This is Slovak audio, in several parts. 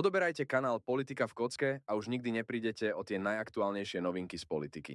Odoberajte kanál Politika v kocke a už nikdy neprídete o tie najaktuálnejšie novinky z politiky.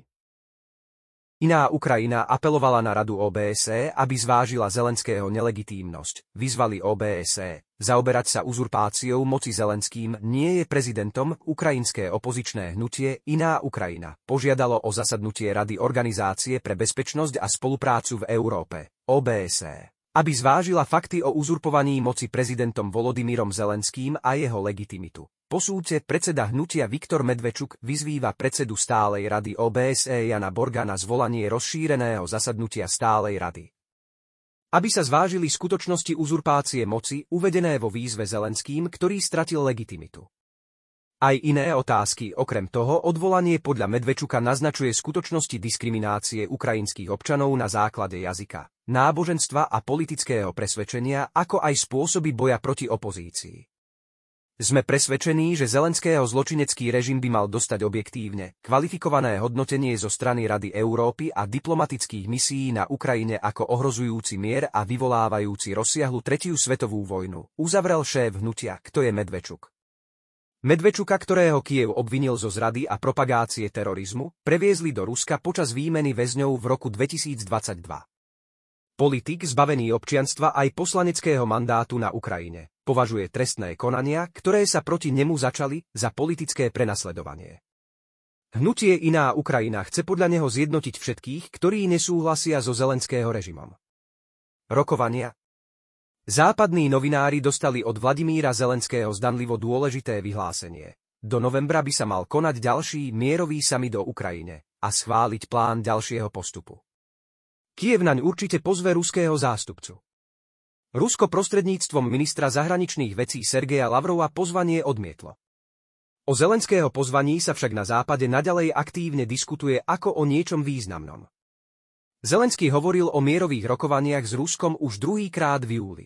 Iná Ukrajina apelovala na radu OBSE, aby zvážila Zelenského nelegitímnosť. Vyzvali OBSE. Zaoberať sa uzurpáciou moci Zelenským nie je prezidentom ukrajinské opozičné hnutie Iná Ukrajina. Požiadalo o zasadnutie Rady Organizácie pre bezpečnosť a spoluprácu v Európe. OBSE aby zvážila fakty o uzurpovaní moci prezidentom Volodymyrom Zelenským a jeho legitimitu. Posúdce predseda hnutia Viktor Medvečuk vyzýva predsedu stálej rady OBSE Jana Borga na zvolanie rozšíreného zasadnutia stálej rady. Aby sa zvážili skutočnosti uzurpácie moci uvedené vo výzve Zelenským, ktorý stratil legitimitu. Aj iné otázky, okrem toho odvolanie podľa Medvečuka naznačuje skutočnosti diskriminácie ukrajinských občanov na základe jazyka, náboženstva a politického presvedčenia, ako aj spôsoby boja proti opozícii. Sme presvedčení, že Zelenského zločinecký režim by mal dostať objektívne, kvalifikované hodnotenie zo strany Rady Európy a diplomatických misií na Ukrajine ako ohrozujúci mier a vyvolávajúci rozsiahlu tretiu svetovú vojnu, uzavrel šéf hnutia, kto je Medvečuk. Medvečuka, ktorého Kiev obvinil zo zrady a propagácie terorizmu, previezli do Ruska počas výmeny väzňov v roku 2022. Politik zbavený občianstva aj poslaneckého mandátu na Ukrajine považuje trestné konania, ktoré sa proti nemu začali, za politické prenasledovanie. Hnutie Iná Ukrajina chce podľa neho zjednotiť všetkých, ktorí nesúhlasia so zelenského režimom. Rokovania, Západní novinári dostali od Vladimíra Zelenského zdanlivo dôležité vyhlásenie. Do novembra by sa mal konať ďalší mierový summit do Ukrajine a schváliť plán ďalšieho postupu. Kiev naň určite pozve ruského zástupcu. Rusko prostredníctvom ministra zahraničných vecí Sergeja Lavrova pozvanie odmietlo. O Zelenského pozvaní sa však na západe naďalej aktívne diskutuje ako o niečom významnom. Zelenský hovoril o mierových rokovaniach s Ruskom už druhýkrát v júli.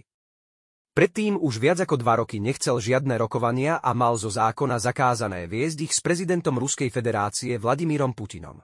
Predtým už viac ako dva roky nechcel žiadne rokovania a mal zo zákona zakázané viesť ich s prezidentom Ruskej federácie Vladimírom Putinom.